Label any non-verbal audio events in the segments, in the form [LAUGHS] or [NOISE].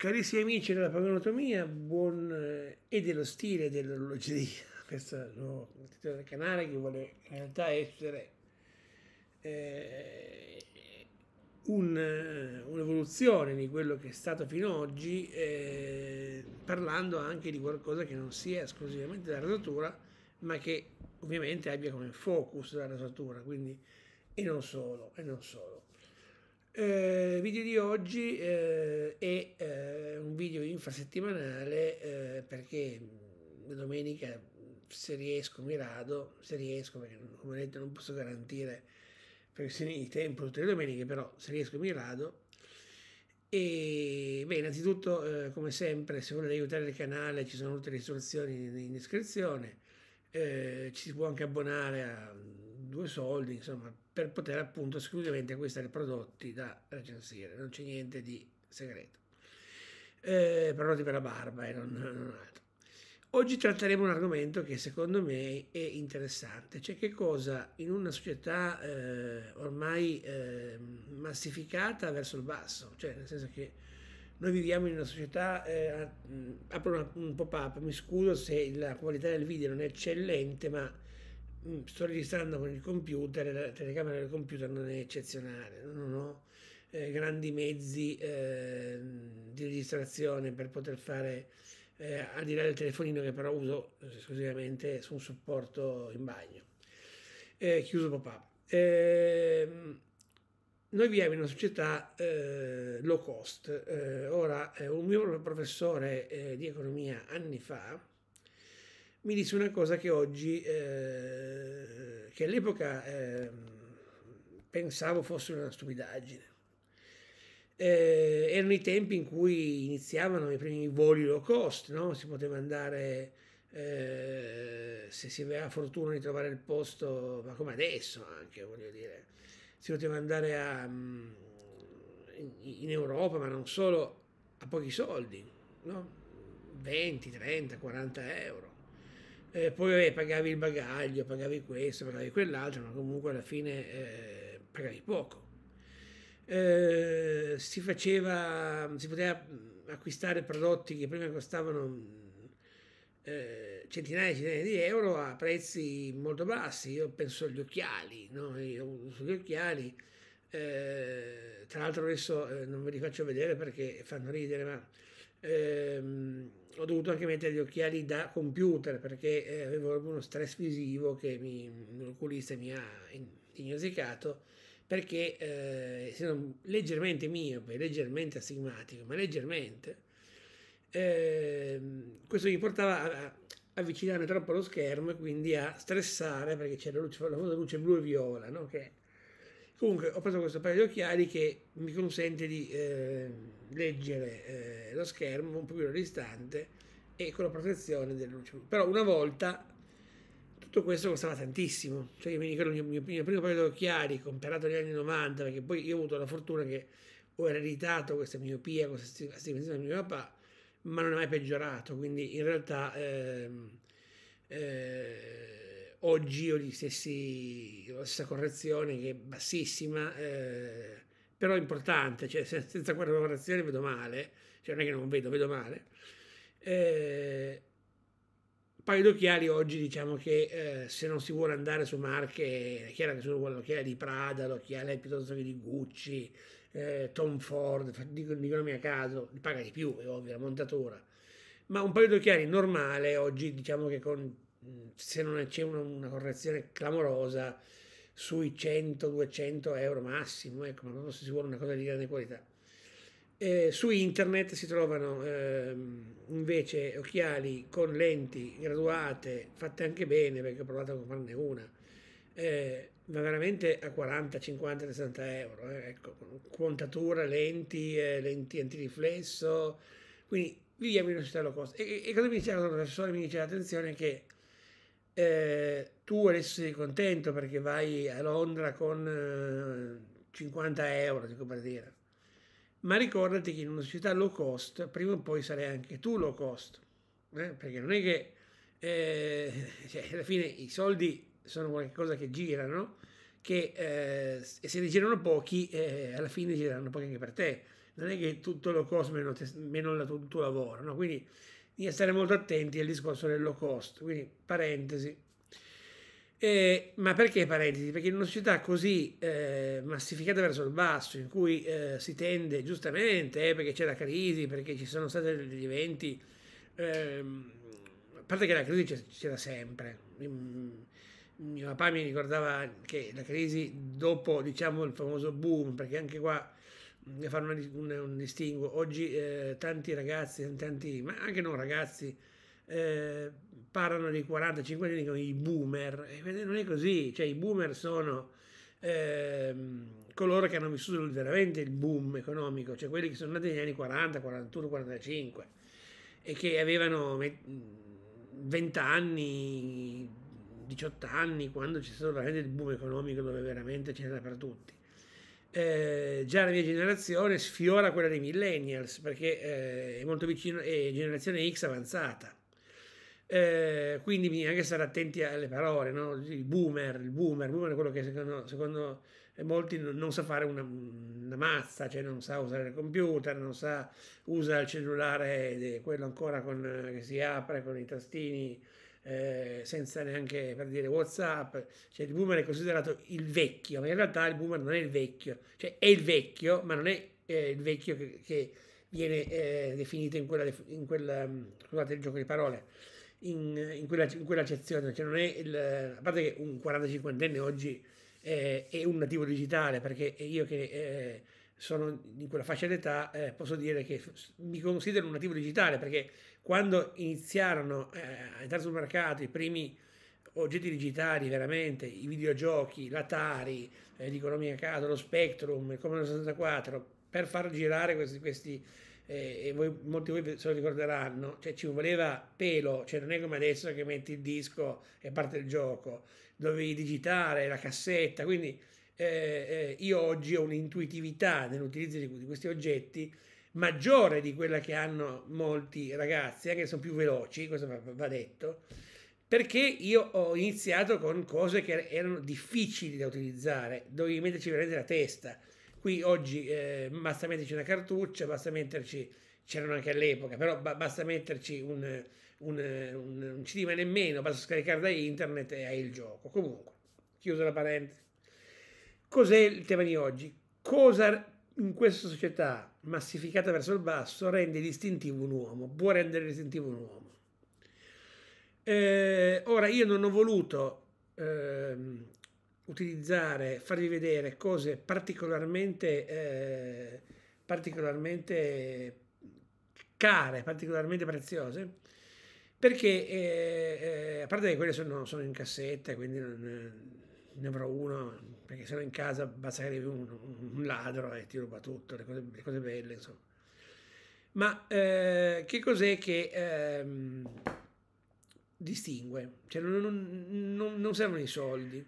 Carissimi amici della paganotomia buon, eh, e dello stile dell'orologeria, [LAUGHS] questo nuovo titolo del canale che vuole in realtà essere eh, un, eh, un'evoluzione di quello che è stato fino ad oggi, eh, parlando anche di qualcosa che non sia esclusivamente la rasatura, ma che ovviamente abbia come focus la rasatura, quindi e non solo, e non solo. Eh, il video di oggi eh, è eh, un video infrasettimanale eh, perché mm, domenica mm, se riesco mi rado, se riesco perché come detto non posso garantire perché se il tempo tutte le domeniche, però se riesco mi rado. E beh, innanzitutto eh, come sempre se volete aiutare il canale ci sono tutte le istruzioni in descrizione, eh, ci si può anche abbonare a mm, due soldi, insomma per poter appunto esclusivamente acquistare prodotti da recensire, non c'è niente di segreto. Eh, prodotti per la barba e non, non altro. Oggi tratteremo un argomento che secondo me è interessante, cioè che cosa in una società eh, ormai eh, massificata verso il basso, cioè nel senso che noi viviamo in una società, eh, mm, apro un pop-up, mi scuso se la qualità del video non è eccellente, ma Mm, sto registrando con il computer la telecamera del computer non è eccezionale, non ho eh, grandi mezzi eh, di registrazione per poter fare eh, al di là del telefonino che però uso eh, esclusivamente su un supporto in bagno. Eh, chiuso pop-up. Ehm, noi viviamo in una società eh, low cost. ora, un mio professore di economia anni fa mi disse una cosa che oggi, eh, che all'epoca eh, pensavo fosse una stupidaggine. Eh, erano i tempi in cui iniziavano i primi voli low cost, no? si poteva andare, eh, se si aveva fortuna di trovare il posto, ma come adesso anche, voglio dire, si poteva andare a, mm, in Europa, ma non solo, a pochi soldi, no? 20, 30, 40 euro eh, poi vabbè, pagavi il bagaglio, pagavi questo, pagavi quell'altro, ma comunque alla fine eh, pagavi poco. Eh, si faceva, si poteva mm, acquistare prodotti che prima costavano mm, eh, centinaia e centinaia di euro a prezzi molto bassi. Io penso agli occhiali, no? io uso gli occhiali. Eh, tra l'altro adesso eh, non ve li faccio vedere perché fanno ridere, ma ehm, ho dovuto anche mettere gli occhiali da computer perché eh, avevo uno stress visivo che mi, l'oculista mi ha ignosicato perché eh, sono leggermente miope, leggermente astigmatico, ma leggermente, eh, questo mi portava a, avvicinarmi troppo allo schermo e quindi a stressare perché c'era la, luce, la luce blu e viola, no? che Comunque ho preso questo paio di occhiali che mi consente di eh, leggere eh, lo schermo un pochino distante e con la protezione della luce. Però una volta tutto questo costava tantissimo. Cioè, io mi ricordo il mio, mio, primo paio di occhiali comprato negli anni 90, perché poi io ho avuto la fortuna che ho ereditato questa miopia, questa stimazione di mio papà, ma non è mai peggiorato. Quindi in realtà... Ehm, eh, oggi ho gli stessi, la stessa correzione che è bassissima, eh, però importante, cioè senza quella correzione vedo male, cioè non è che non vedo, vedo male. Eh, paio di oggi diciamo che eh, se non si vuole andare su marche, è chiaro che sono vuole l'occhiale di Prada, l'occhiale piuttosto che di Gucci, eh, Tom Ford, dicono a caso, paga di più, è ovvio, la montatura. Ma un paio di normale oggi diciamo che con Mm, se non c'è una, una correzione clamorosa, sui 100-200 euro massimo, ecco, ma proprio se si vuole una cosa di grande qualità. Eh, su internet si trovano eh, invece occhiali con lenti graduate, fatte anche bene, perché ho provato a comprarne una, eh, ma veramente a 40, 50, 60 euro, eh, ecco, contatura, lenti, eh, lenti antiriflesso, quindi viviamo in una società low cost. E, e cosa mi diceva il professore? Mi diceva attenzione che eh, tu adesso sei contento perché vai a Londra con eh, 50 euro, dico per dire. Ma ricordati che in una società low cost, prima o poi sarai anche tu low cost, eh? perché non è che eh, [LAUGHS] cioè, alla fine i soldi sono qualcosa che girano, che eh, se ne girano pochi, eh, alla fine girano pochi anche per te. Non è che tutto low cost meno, te, meno la, tutto il tuo lavoro, no? quindi di essere molto attenti al discorso del low cost, quindi parentesi. Eh, ma perché parentesi? Perché in una società così eh, massificata verso il basso, in cui eh, si tende giustamente, eh, perché c'è la crisi, perché ci sono stati degli eventi, ehm, a parte che la crisi c'era sempre. Mio papà mi ricordava che la crisi dopo diciamo il famoso boom, perché anche qua fare un, un, un distinguo. Oggi eh, tanti ragazzi, tanti, ma anche non ragazzi, eh, parlano di 45 anni come i boomer. E non è così, cioè i boomer sono eh, coloro che hanno vissuto veramente il boom economico, cioè quelli che sono nati negli anni 40, 41, 45 e che avevano 20 anni, 18 anni, quando c'è stato veramente il boom economico dove veramente c'era per tutti. Eh, già la mia generazione sfiora quella dei millennials perché eh, è molto vicino, è generazione X avanzata. Eh, quindi bisogna anche stare attenti alle parole, no? il boomer, il boomer, boomer è quello che secondo, secondo molti non sa fare una, una, mazza, cioè non sa usare il computer, non sa, usare il cellulare, quello ancora con, eh, che si apre con i tastini eh, senza neanche per dire WhatsApp, cioè il boomer è considerato il vecchio, ma in realtà il boomer non è il vecchio, cioè è il vecchio, ma non è eh, il vecchio che, che viene eh, definito in quella, in quella, mm, scusate il gioco di parole, in, in, quella, in quella accezione, cioè non è il, a parte che un 45enne oggi è un nativo digitale, perché io che eh, sono in quella fascia d'età eh, posso dire che mi considero un nativo digitale perché quando iniziarono eh, a entrare sul mercato i primi oggetti digitali veramente, i videogiochi, l'Atari, eh, l'economia a caso, lo Spectrum, il Commodore 64, per far girare questi, questi eh, e voi, molti di voi se lo ricorderanno, cioè ci voleva pelo, cioè non è come adesso che metti il disco e parte il gioco, dovevi digitare la cassetta, quindi eh, eh io oggi ho un'intuitività nell'utilizzo di, di questi oggetti maggiore di quella che hanno molti ragazzi, anche eh, se sono più veloci, questo va detto, perché io ho iniziato con cose che erano difficili da utilizzare, dovevi metterci veramente la testa. Qui oggi eh, basta metterci una cartuccia, basta metterci, c'erano anche all'epoca, però ba- basta metterci un, un, un, un CD ma nemmeno, basta scaricare da internet e hai il gioco. Comunque, chiuso la parentesi. Cos'è il tema di oggi? Cosa in questa società massificata verso il basso rende distintivo un uomo, può rendere distintivo un uomo. Eh, ora io non ho voluto eh, utilizzare, farvi vedere cose particolarmente, eh, particolarmente care, particolarmente preziose, perché eh, eh, a parte che quelle sono, sono in cassetta, quindi non, ne avrò uno perché se no in casa basta che arrivi un, un, ladro e ti ruba tutto, le cose, le cose belle, insomma. Ma eh, che cos'è che eh, distingue? Cioè, non, non, non, servono i soldi.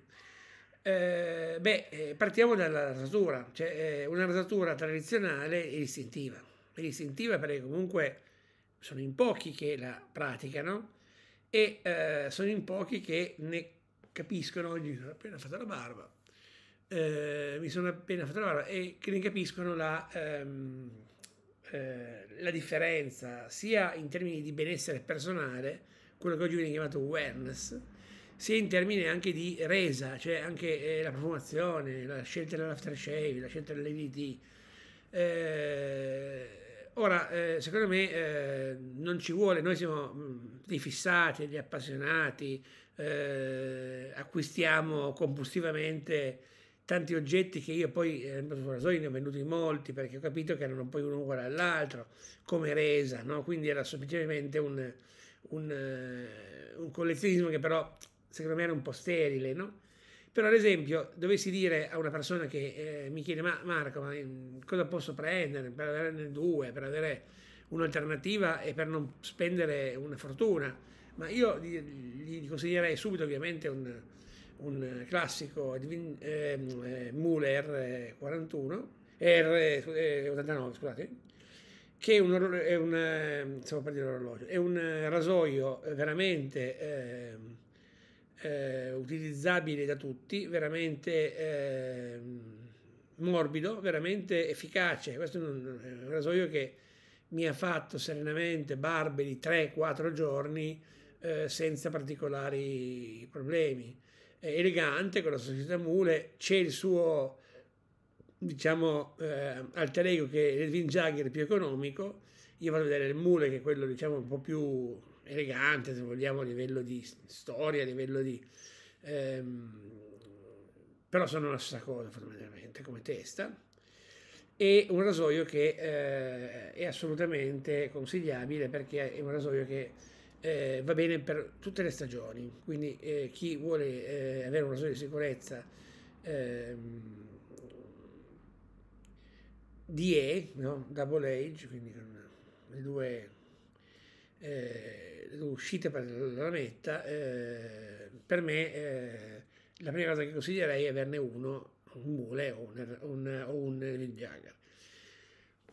Eh, beh, eh, partiamo dalla rasatura, cioè eh, una rasatura tradizionale e istintiva. È istintiva perché comunque sono in pochi che la praticano e eh, sono in pochi che ne capiscono, gli ho appena fatto la barba, eh, mi sono appena fatto la e che ne capiscono la, ehm, eh, la differenza sia in termini di benessere personale, quello che oggi viene chiamato awareness, sia in termini anche di resa, cioè anche eh, la profumazione, la scelta dell'aftershave, la scelta dell'EVT. Eh, ora, eh, secondo me eh, non ci vuole, noi siamo mm, dei fissati, degli appassionati, eh, acquistiamo compulsivamente tanti oggetti che io poi, eh, ne ho venduti molti perché ho capito che erano poi uno uguale all'altro, come resa, no? quindi era semplicemente un, un, eh, un, collezionismo che però secondo me era un po' sterile. No? Però ad esempio dovessi dire a una persona che eh, mi chiede ma Marco, ma ehm, cosa posso prendere per averne due, per avere un'alternativa e per non spendere una fortuna? Ma io gli, gli consiglierei subito ovviamente un un classico ehm, eh, Mule R41, R89 scusate, che è un, è un, ehm, stiamo per dire l'orologio, è un rasoio veramente eh, eh, utilizzabile da tutti, veramente ehm, morbido, veramente efficace. Questo è un, rasoio che mi ha fatto serenamente barberi 3-4 giorni eh, senza particolari problemi elegante con la società Mule, c'è il suo diciamo eh, alter ego che è Elvin Jagger più economico, io vado a vedere il Mule che è quello diciamo un po' più elegante se vogliamo a livello di storia, a livello di... Ehm, però sono la stessa cosa fondamentalmente come testa e un rasoio che eh, è assolutamente consigliabile perché è un rasoio che eh, va bene per tutte le stagioni, quindi eh, chi vuole eh, avere una zona di sicurezza ehm, DE, no? double age, quindi con le due, eh, le due uscite per la meta, eh, per me eh, la prima cosa che consiglierei è averne uno, un mule o un, un, o un Ninjaga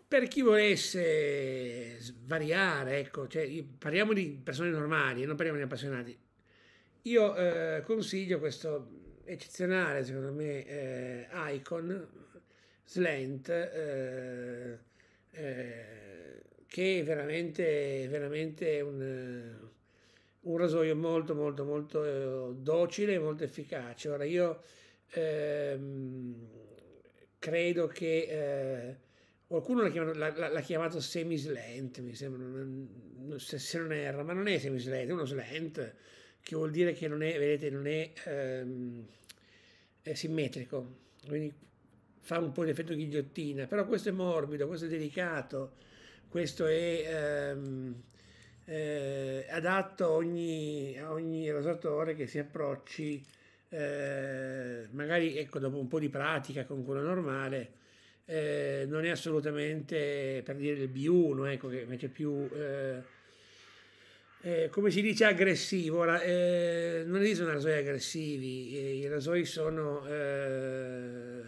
per chi volesse svariare, ecco, cioè, parliamo di persone normali, non parliamo di appassionati. Io eh, consiglio questo eccezionale, secondo me, eh, Icon Slant, eh, eh, che è veramente, veramente un, un, rasoio molto, molto, molto eh, docile e molto efficace. Ora, io ehm, credo che eh, Qualcuno l'ha chiamato, l'ha, l'ha chiamato semi-slant, mi sembra, non, se, se, non erro, ma non è semi-slant, è uno slant, che vuol dire che non è, vedete, non è, ehm, è simmetrico, quindi fa un po' di effetto ghigliottina, però questo è morbido, questo è delicato, questo è ehm, eh, adatto a ogni, a ogni erosatore che si approcci, eh, magari ecco, dopo un po' di pratica con quello normale, eh, non è assolutamente per dire il B1, ecco, che invece è più, eh, eh, come si dice, aggressivo. Ora, eh, non esistono rasoi aggressivi, eh, i rasoi sono, eh,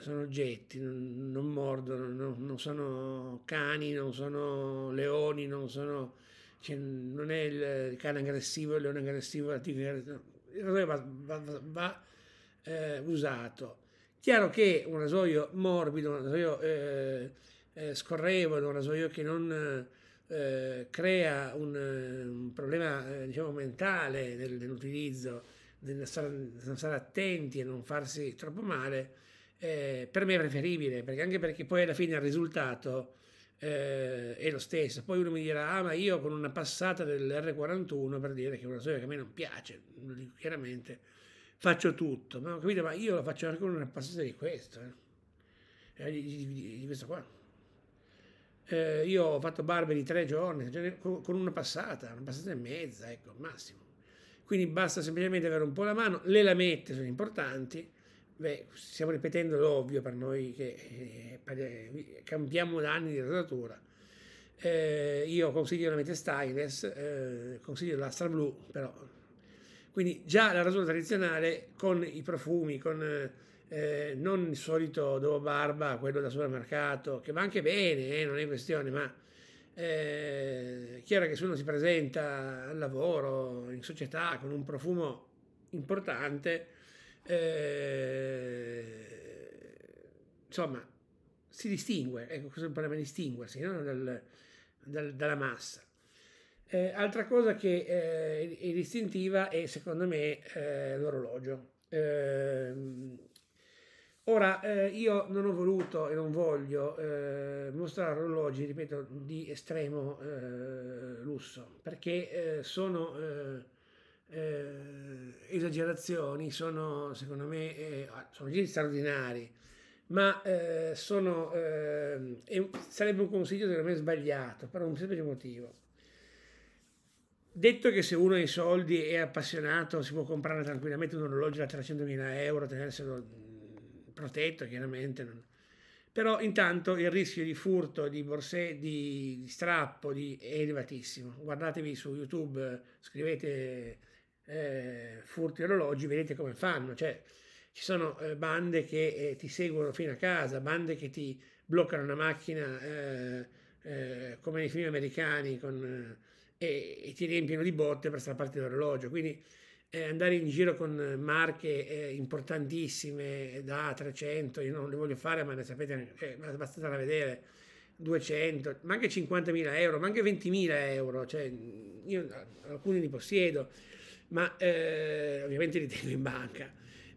sono oggetti, non, non mordono, non, non, sono cani, non sono leoni, non sono... Cioè, non è il cane aggressivo, il leone aggressivo, il rasoio aggressivo, il va, va, va usato Chiaro che un rasoio morbido, un rasoio eh, eh, scorrevole, un rasoio che non eh, crea un, eh, un problema eh, diciamo, mentale del, dell'utilizzo, del stare, stare, attenti e non farsi troppo male, eh, per me è preferibile, perché anche perché poi alla fine il risultato è lo stesso. Poi uno mi dirà, ah ma io con una passata dell'R41 per dire che è un rasoio che a me non piace, lo dico chiaramente faccio tutto, ma, capito? ma io la faccio anche con una passata di questo, eh? eh di, di, di questo qua. Eh, io ho fatto barbe di tre giorni, cioè, con una passata, una passata e mezza, ecco, al massimo. Quindi basta semplicemente avere un po' la mano, le lamette sono importanti, Beh, stiamo ripetendo l'ovvio per noi che eh, eh campiamo da anni di rotatura. Eh, io consiglio la lamette stylus, eh, consiglio l'astra blu, però quindi già la rasura tradizionale con i profumi, con eh, non il solito dopo barba, quello da supermercato, che va anche bene, eh, non è questione, ma eh, chiaro che se uno si presenta al lavoro, in società, con un profumo importante, eh, insomma, si distingue, ecco questo è il problema, distinguersi no? Dal, dal, dalla massa. Eh, altra cosa che eh, è distintiva è secondo me eh, l'orologio. Ehm, ora, eh, io non ho voluto e non voglio eh, mostrare orologi, ripeto, di estremo eh, lusso, perché sono esagerazioni, sono secondo me, ah, sono giri straordinari, ma sono, ehm, sarebbe un consiglio secondo me sbagliato per un semplice motivo Detto che se uno ha i soldi e è appassionato, si può comprare tranquillamente un orologio da 300.000 euro, tenerselo mm, protetto chiaramente. Non... Però intanto il rischio di furto, di, borsè, di strappo di... è elevatissimo. Guardatevi su YouTube, scrivete eh, furti orologi, vedete come fanno. Cioè, ci sono eh, bande che eh, ti seguono fino a casa, bande che ti bloccano una macchina eh, eh, come nei film americani con eh, e, e ti riempiono di botte per parte dell'orologio. Quindi eh, andare in giro con marche eh, importantissime da 300, io non le voglio fare, ma ne sapete, eh, cioè, basta andare a vedere. 200, ma anche 50.000 euro, ma anche 20.000 euro, cioè io alcuni li possiedo, ma eh, ovviamente li tengo in banca,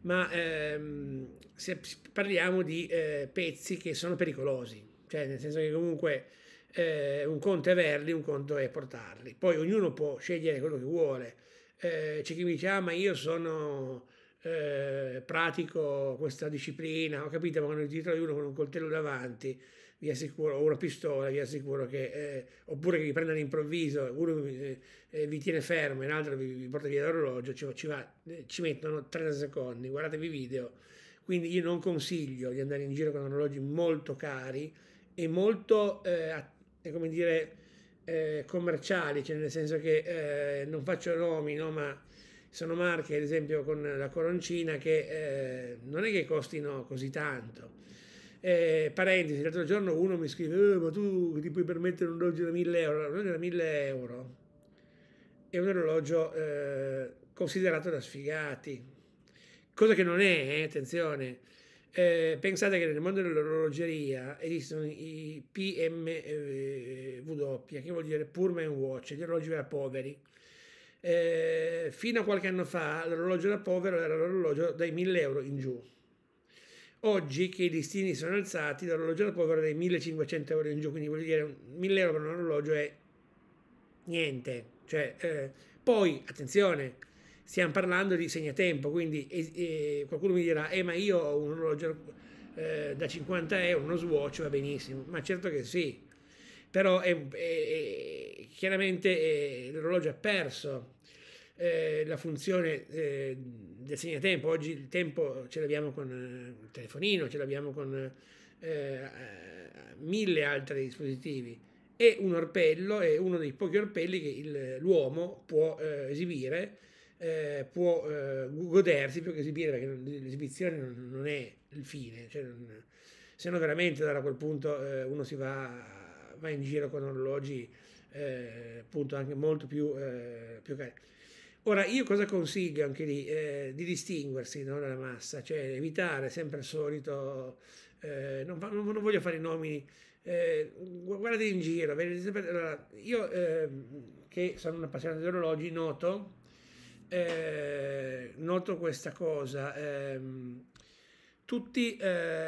ma ehm, se parliamo di eh, pezzi che sono pericolosi, cioè nel senso che comunque eh, un conto è averli, un conto è portarli. Poi ognuno può scegliere quello che vuole. Eh, c'è chi mi dice, ah, ma io sono eh, pratico questa disciplina, ho capito, ma quando ti trovi uno con un coltello davanti, vi assicuro, o una pistola, vi assicuro che, eh, oppure che vi prende all'improvviso, uno eh, eh, vi tiene fermo, e l'altro vi, vi, porta via l'orologio, ci, ci, va, ci mettono 30 secondi, guardatevi i video. Quindi io non consiglio di andare in giro con orologi molto cari e molto eh, come dire, eh, commerciali, cioè nel senso che eh, non faccio nomi, no, ma sono marche, ad esempio, con la coroncina che eh, non è che costino così tanto. Eh, parentesi, l'altro giorno uno mi scrive: eh, Ma tu ti puoi permettere un orologio da 1000 euro? L'orologio da 1000 euro è un orologio eh, considerato da sfigati, cosa che non è, attenzione eh, pensate che nel mondo dell'orologeria esistono i PMW, eh, che vuol dire Pullman Watch, gli orologi da poveri. Eh, fino a qualche anno fa l'orologio da povero era l'orologio dai 1000 euro in giù. Oggi che i destini sono alzati, l'orologio da povero è dai 1500 euro in giù, quindi vuol dire 1000 euro per un orologio è niente. Cioè, eh, poi, attenzione, stiamo parlando di segnatempo, quindi eh, qualcuno mi dirà, eh ma io ho un orologio eh, da 50 euro, uno swatch va benissimo, ma certo che sì, però è, è, chiaramente eh, l'orologio ha perso eh, la funzione eh, del segnatempo, oggi il tempo ce l'abbiamo con il telefonino, ce l'abbiamo con mille altri dispositivi e un orpello è uno dei pochi orpelli che l'uomo può esibire eh, può eh, godersi più che esibire, perché l'esibizione non, è il fine, cioè non, se no veramente da quel punto eh, uno si va, va, in giro con orologi eh, appunto anche molto più, eh, più cari. Ora, io cosa consiglio anche lì? Eh, di distinguersi no, dalla massa, cioè evitare sempre il solito, eh, non, non, voglio fare i nomi, eh, guardate in giro. Vedete, allora, io ehm, che sono un appassionato di orologi noto eh, noto questa cosa. Ehm, tutti eh,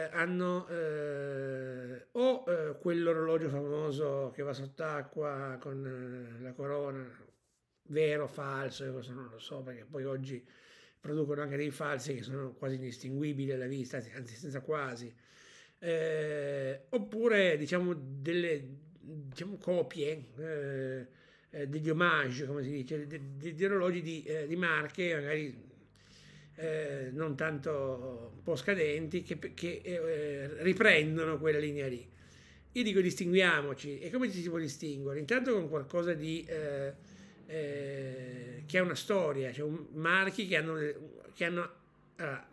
hanno eh, o eh, quell'orologio famoso che va sott'acqua con eh, la corona, vero, o falso, io non lo so perché poi oggi producono anche dei falsi che sono quasi indistinguibili alla vista, anzi senza quasi, eh, oppure diciamo delle diciamo, copie eh, eh, degli omaggi, come si dice, degli orologi di, eh, di marche, magari eh, non tanto un po' scadenti, che, che eh, eh, riprendono quella linea lì. Io dico distinguiamoci, e come ci si può distinguere? Intanto con qualcosa di, eh, eh che ha una storia, cioè un, marchi che hanno, che hanno allora, ah,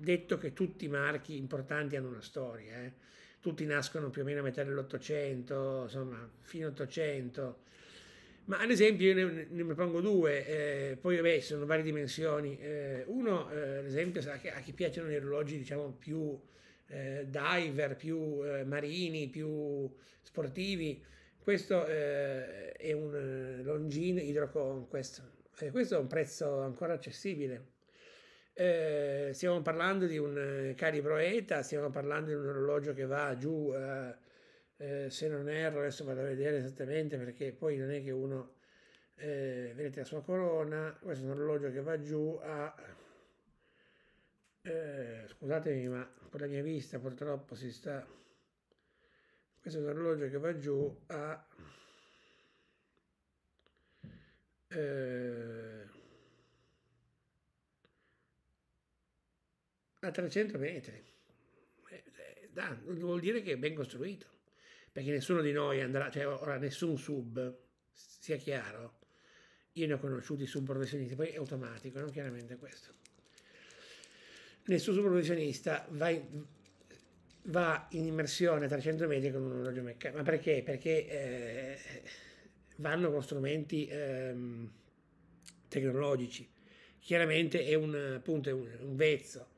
detto che tutti i marchi importanti hanno una storia, tutti nascono più o meno a metà dell'Ottocento, insomma, fino all'Ottocento ma ad esempio io ne, ne propongo due, eh, poi vabbè ci sono varie dimensioni. Eh, uno, eh, ad esempio, a chi, a chi piacciono gli orologi diciamo più eh, diver, più eh, marini, più sportivi, questo eh, è un Longines Hydroconquest. questo è un prezzo ancora accessibile. stiamo parlando di un calibro ETA, stiamo parlando di un orologio che va giù... Eh, eh, se non erro, adesso vado a vedere esattamente perché poi non è che uno, eh, vedete la sua corona, questo è un orologio che va giù a, eh, scusatemi ma con la mia vista purtroppo si sta, questo è un orologio che va giù a, eh, a 300 metri, eh, da, vuol dire che è ben costruito perché nessuno di noi andrà, cioè ora nessun sub, sia chiaro, io ne ho conosciuti sub professionisti, poi è automatico, non chiaramente questo. Nessun sub professionista va in, va in immersione a 300 metri con un orologio meccanico, ma perché? Perché eh, vanno con strumenti eh, tecnologici, chiaramente è un, appunto, è un, un vezzo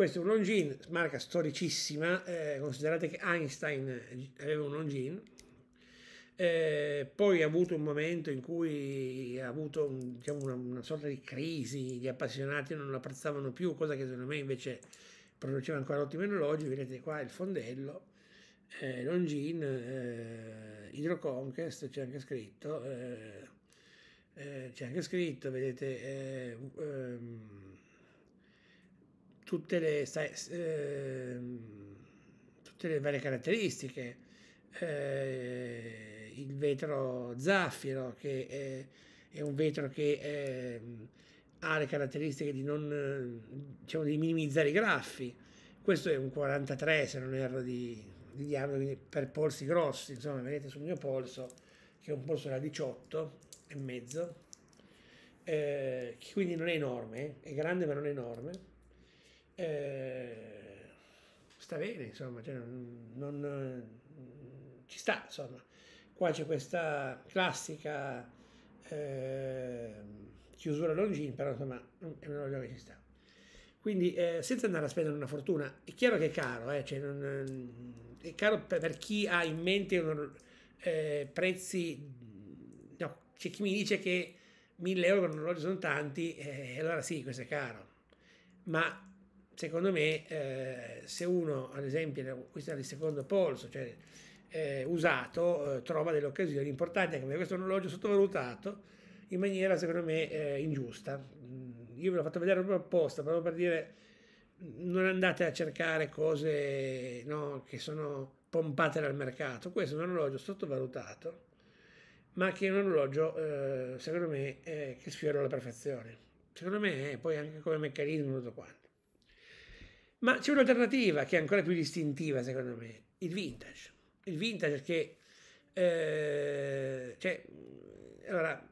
questo è un Longin, marca storicissima, eh, considerate che Einstein eh, aveva un Longin, eh, poi ha avuto un momento in cui ha avuto un, diciamo, una, una, sorta di crisi, gli appassionati non lo apprezzavano più, cosa che secondo me invece produceva ancora ottimi orologi, vedete qua il fondello, eh, Longin, eh, Conquest, c'è anche scritto, eh, eh, c'è anche scritto, vedete... Eh, ehm, tutte le, eh, tutte le varie caratteristiche, eh, il vetro zaffiro che è, è un vetro che ehm, ha le caratteristiche di, non, diciamo, di minimizzare i graffi, questo è un 43 se non erro di, di diametro, quindi per polsi grossi, insomma vedete sul mio polso che è un polso da 18 e mezzo, eh, quindi non è enorme, è grande ma non è enorme eh, sta bene, insomma, cioè non, non, eh, ci sta, insomma. Qua c'è questa classica eh, chiusura longin, però insomma è un orologio che ci sta. Quindi eh, senza andare a spendere una fortuna, è chiaro che è caro, eh, cioè non, eh, è caro per, per, chi ha in mente un, eh, prezzi, no, c'è chi mi dice che 1000 euro per un orologio sono tanti, e allora sì, questo è caro, ma secondo me, eh, se uno, ad esempio, questo è il secondo polso, cioè eh, usato, eh, trova delle occasioni importanti, anche perché questo è un orologio sottovalutato in maniera, secondo me, eh, ingiusta. Mm, io ve l'ho fatto vedere proprio apposta, proprio per dire non andate a cercare cose no, che sono pompate dal mercato. Questo è un orologio sottovalutato, ma che è un orologio, eh, secondo me, eh, che sfiora la perfezione. Secondo me, eh, poi anche come meccanismo tutto quanto. Ma c'è un'alternativa che è ancora più distintiva, secondo me, il vintage. Il vintage che... Eh, cioè, allora,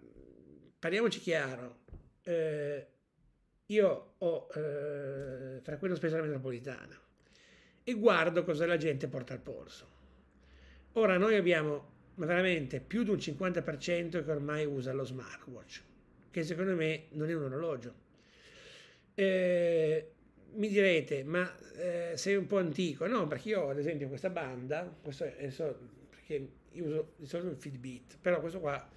parliamoci chiaro. Eh, io ho eh, quello spesso la metropolitana e guardo cosa la gente porta al polso. Ora noi abbiamo veramente più di un 50% che ormai usa lo smartwatch, che secondo me non è un orologio. Eh, mi direte, ma eh, sei un po' antico? No, perché io ad esempio questa banda, questo è, adesso, perché io uso di solito il Fitbit, però questo qua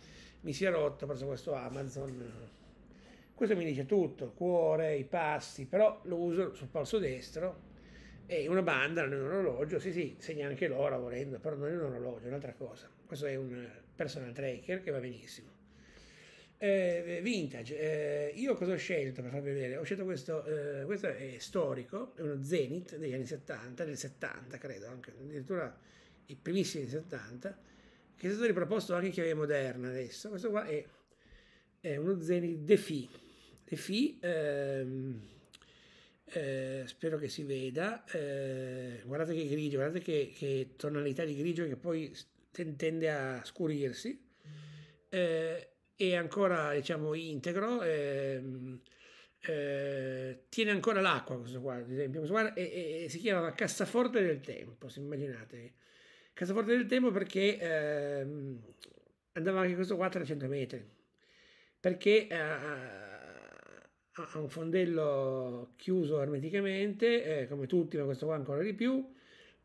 mi si è rotto, ho questo Amazon, questo mi dice tutto, il cuore, i passi, però lo uso sul polso destro e una banda non è un orologio, sì sì, segna anche l'ora volendo, però non è un orologio, è un'altra cosa. Questo è un personal tracker che va benissimo. Eh, vintage, eh, io cosa ho scelto per farvi vedere? Ho scelto questo, eh, questo è storico, è uno Zenith degli anni 70, del 70 credo, anche, addirittura i primissimi anni 70, che è stato riproposto anche in chiave moderna adesso. Questo qua è, è uno Zenith Defi. Defi, ehm, eh, spero che si veda, eh, guardate che grigio, guardate che, che, tonalità di grigio che poi tende a scurirsi. Mm. Eh, è ancora diciamo, integro, ehm, eh, tiene ancora l'acqua questo qua, ad esempio, questo qua è, è, si chiama cassaforte del tempo, se immaginate. Cassaforte del tempo perché ehm, andava anche questo qua a 300 metri, perché eh, ha un fondello chiuso ermeticamente, eh, come tutti, ma questo qua ancora di più,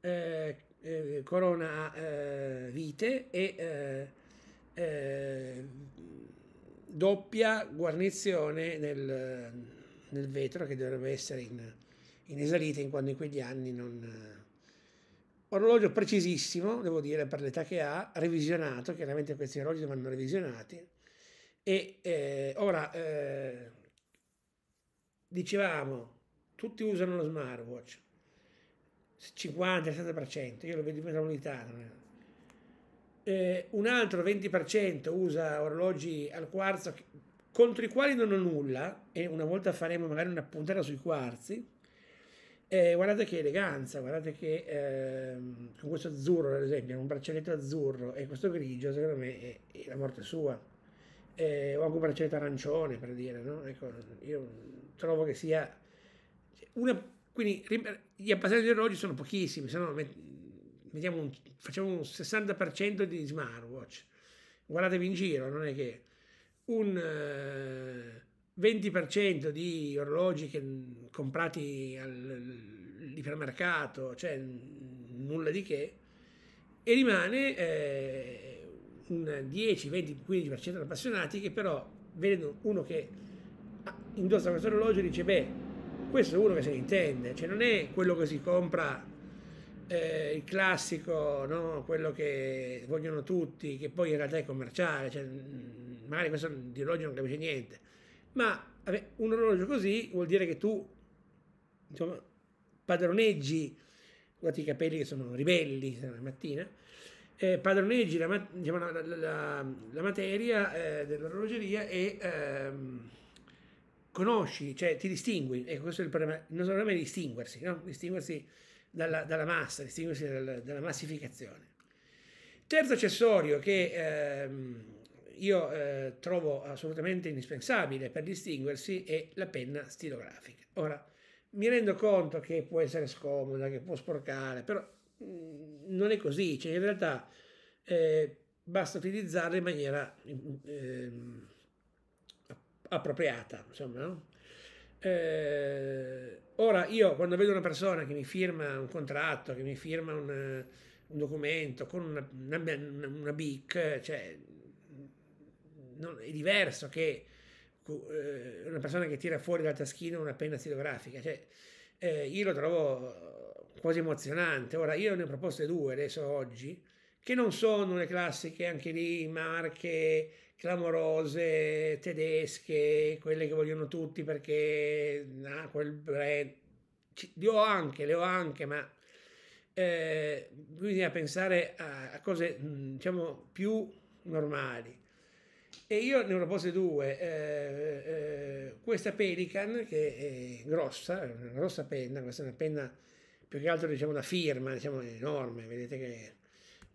eh, eh corona eh, vite e eh, doppia guarnizione nel, nel, vetro che dovrebbe essere in, in esalita in quando in quegli anni non... Eh, orologio precisissimo, devo dire, per l'età che ha, revisionato, chiaramente questi orologi vanno revisionati. E eh, ora, eh, dicevamo, tutti usano lo smartwatch, 50-60%, io lo vedo in metropolitana, eh, un altro 20% usa orologi al quarzo contro i quali non ho nulla, e una volta faremo magari una puntata sui quarzi, eh, guardate che eleganza, guardate che ehm, con questo azzurro, ad esempio, un braccialetto azzurro e questo grigio, secondo me è, è la morte sua. Eh, o anche un braccialetto arancione, per dire, no? Ecco, io trovo che sia... Cioè, una, quindi gli appassionati di orologi sono pochissimi, se no mettiamo un, facciamo un 60% di smartwatch, guardatevi in giro, non è che un 20% eh, di orologi che, comprati all'ipermercato, cioè nulla di che, e rimane eh, un 10, 20, 15% appassionati che però vedono uno che indossa questo orologio e dice beh, questo è uno che se ne intende, cioè non è quello che si compra eh, il classico, no? quello che vogliono tutti, che poi in realtà è commerciale, cioè, mm, magari questo di orologio non capisce niente, ma vabbè, un orologio così vuol dire che tu insomma, padroneggi, guardate i capelli che sono ribelli eh, la mattina, eh, padroneggi la, diciamo, la, la, la materia eh, dell'orologeria e ehm, conosci, cioè ti distingui, ecco questo è il problema, non so come distinguersi, no? distinguersi dalla, dalla massa, distinguersi dalla, dalla massificazione. Terzo accessorio che ehm, io eh, trovo assolutamente indispensabile per distinguersi è la penna stilografica. Ora, mi rendo conto che può essere scomoda, che può sporcare, però mh, mm, non è così, cioè in realtà eh, basta utilizzarla in maniera eh, appropriata, insomma, no? Eh, ora io quando vedo una persona che mi firma un contratto, che mi firma un, eh, un documento con una, una, una BIC, cioè, non, è diverso che eh, una persona che tira fuori dal taschino una penna stilografica. Cioè, eh, io lo trovo quasi emozionante. Ora io ne ho proposte due adesso oggi, che non sono le classiche anche lì, marche clamorose, tedesche, quelle che vogliono tutti perché ah, quel brand, le ho anche, le ho anche, ma eh, bisogna pensare a, a, cose mm, diciamo più normali. E io ne ho proposte due, eh, eh, questa Pelican che è grossa, una grossa penna, questa è una penna più che altro diciamo da firma, diciamo enorme, vedete che è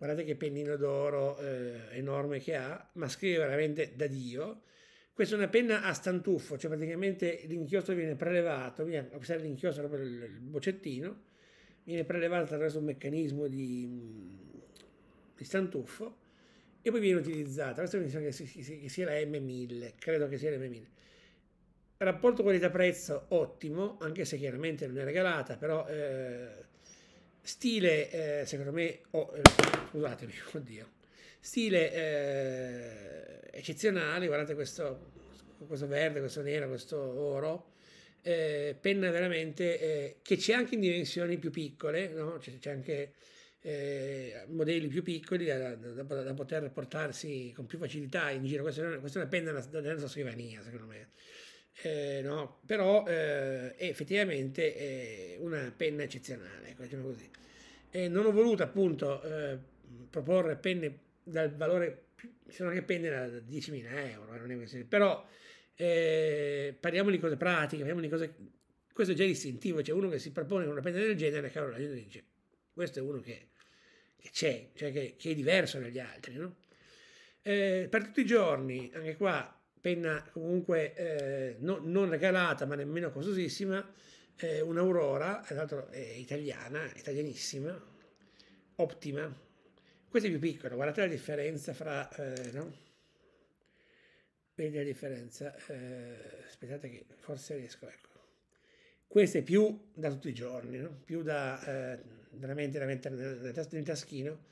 guardate che pennino d'oro eh, enorme che ha, ma scrive veramente da Dio. Questa è una penna a stantuffo, cioè praticamente l'inchiostro viene prelevato, via, questo è l'inchiostro, proprio il boccettino, viene prelevato attraverso un meccanismo di, mm, di stantuffo e poi viene utilizzata. Questa mi sembra che, sia la M1000, credo che sia la M1000. Rapporto qualità-prezzo ottimo, anche se chiaramente non è regalata, però eh, stile, eh, secondo me, oh, eh, scusatemi, [LAUGHS] oddio, stile eh, eccezionale, guardate questo, questo, verde, questo nero, questo oro, eh, penna veramente eh, che c'è anche in dimensioni più piccole, no? c'è, c'è anche eh, modelli più piccoli da, da, da, poter portarsi con più facilità in giro, questa è una, questa è una penna della, da scrivania, secondo me eh, no? però eh, effettivamente è eh, una penna eccezionale, ecco, diciamo così. E non ho voluto appunto eh, proporre penne dal valore, ci sono anche penne da 10.000 euro, eh, non è così. però eh, parliamo di cose pratiche, parliamo di cose, questo è già distintivo, c'è cioè uno che si propone con una penna del genere, cavolo, la gente dice, questo è uno che, che c'è, cioè che, che, è diverso dagli altri, no? per tutti i giorni, anche qua, penna comunque eh, no, non regalata ma nemmeno costosissima, eh, un'aurora, tra l'altro è italiana, italianissima, ottima. Questa è più piccola, guardate la differenza fra... Eh, no? Vedete la differenza? Eh, aspettate che forse riesco, ecco. Questa è più da tutti i giorni, no? più da eh, veramente, veramente nel, nel taschino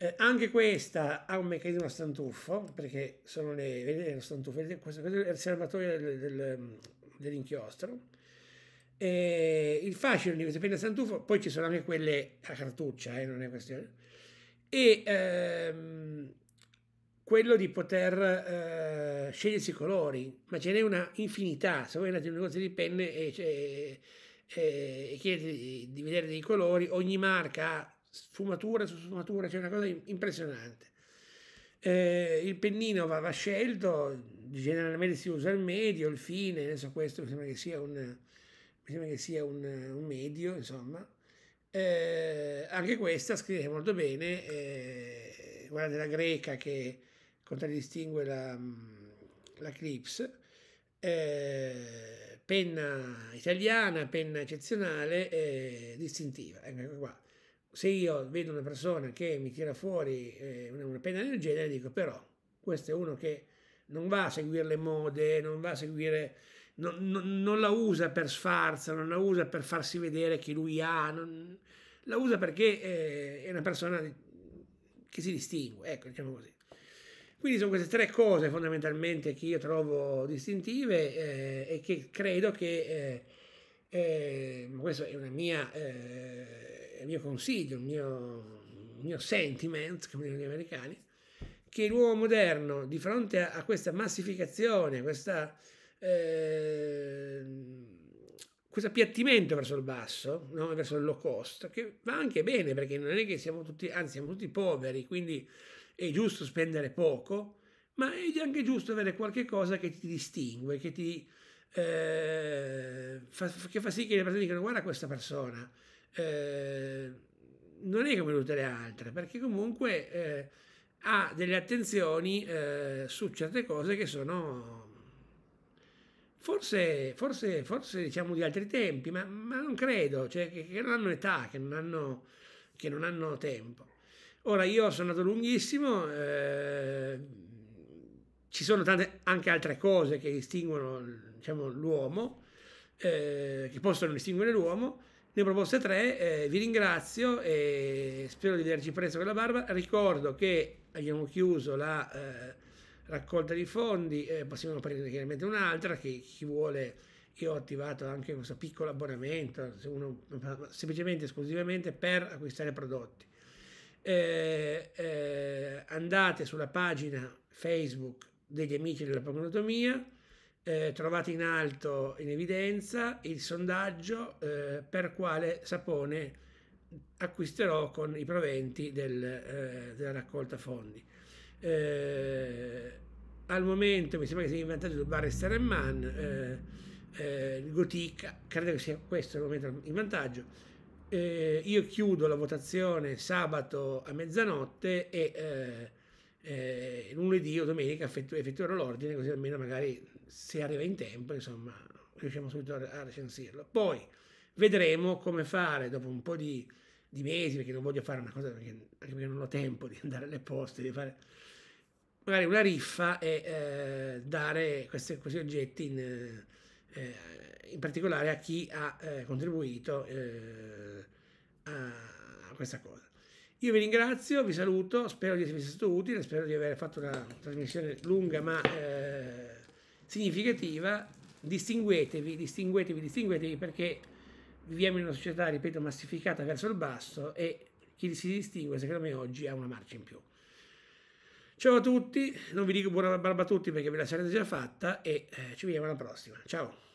eh, anche questa ha un meccanismo a stantuffo, perché sono le, vedete, lo stantuffo, vedete, questo, questo, è il serbatoio del, del, dell'inchiostro. E il fascino di queste penne a stantuffo, poi ci sono anche quelle a cartuccia, eh, non è questione. E ehm, quello di poter eh, scegliersi i colori, ma ce n'è una infinità. Se voi andate in un negozio di penne e, e, e chiedete di, di vedere dei colori, ogni marca ha sfumature su sfumature, c'è cioè una cosa impressionante. Eh, il pennino va, va, scelto, generalmente si usa il medio, il fine, adesso questo mi sembra che sia un, mi sembra che sia un, un medio, insomma. Eh, anche questa scrive molto bene, eh, guardate la greca che contraddistingue la, la Clips, eh, penna italiana, penna eccezionale, eh, distintiva, ecco qua se io vedo una persona che mi tira fuori eh, una penna del genere, dico però questo è uno che non va a seguire le mode, non va a seguire, non, non, non la usa per sfarza, non la usa per farsi vedere che lui ha, non, la usa perché eh, è una persona che si distingue, ecco diciamo così. Quindi sono queste tre cose fondamentalmente che io trovo distintive eh, e che credo che, eh, eh, questa è una mia eh, il mio consiglio, il mio, il mio sentiment, come dicono gli americani, che l'uomo moderno, di fronte a, a questa massificazione, questa, eh, questo appiattimento verso il basso, no? verso il low cost, che va anche bene perché non è che siamo tutti, anzi siamo tutti poveri, quindi è giusto spendere poco, ma è anche giusto avere qualche cosa che ti distingue, che ti... Eh, fa, che fa sì che le persone dicano guarda questa persona, eh, non è come tutte le altre, perché comunque eh, ha delle attenzioni eh, su certe cose che sono forse, forse, forse diciamo di altri tempi, ma, ma non credo, cioè che, che, non hanno età, che non hanno, che non hanno tempo. Ora io sono andato lunghissimo, eh, ci sono tante anche altre cose che distinguono diciamo, l'uomo, eh, che possono distinguere l'uomo, ne ho proposte tre, eh, vi ringrazio e spero di averci preso quella barba. Ricordo che abbiamo chiuso la eh, raccolta di fondi, eh, possiamo aprire chiaramente un'altra che chi vuole io ho attivato anche questo piccolo abbonamento, se uno, semplicemente esclusivamente per acquistare prodotti. Eh, eh, andate sulla pagina Facebook degli amici della Pagonotomia, eh, trovati in alto in evidenza il sondaggio eh, per quale sapone acquisterò con i proventi del, eh, della raccolta fondi. Eh, al momento mi sembra che sia in vantaggio del Bar Steremman, eh, eh, il gothic, credo che sia questo il momento in vantaggio. io chiudo la votazione sabato a mezzanotte e lunedì o domenica effettu- effettuerò l'ordine così almeno magari se arriva in tempo, insomma, riusciamo subito a recensirlo. Poi vedremo come fare dopo un po' di, di mesi, perché non voglio fare una cosa, perché, anche perché non ho tempo di andare alle poste, di fare magari una riffa e eh, dare questi, questi oggetti in, eh, in, particolare a chi ha eh, contribuito eh, a questa cosa. Io vi ringrazio, vi saluto, spero di esservi stato utile, spero di aver fatto una trasmissione lunga ma... Eh, significativa, distinguetevi, distinguetevi, distinguetevi perché viviamo in una società, ripeto, massificata verso il basso e chi si distingue, secondo me, oggi ha una marcia in più. Ciao a tutti, non vi dico buona barba a tutti perché ve la sarete già fatta e eh, ci vediamo alla prossima. Ciao!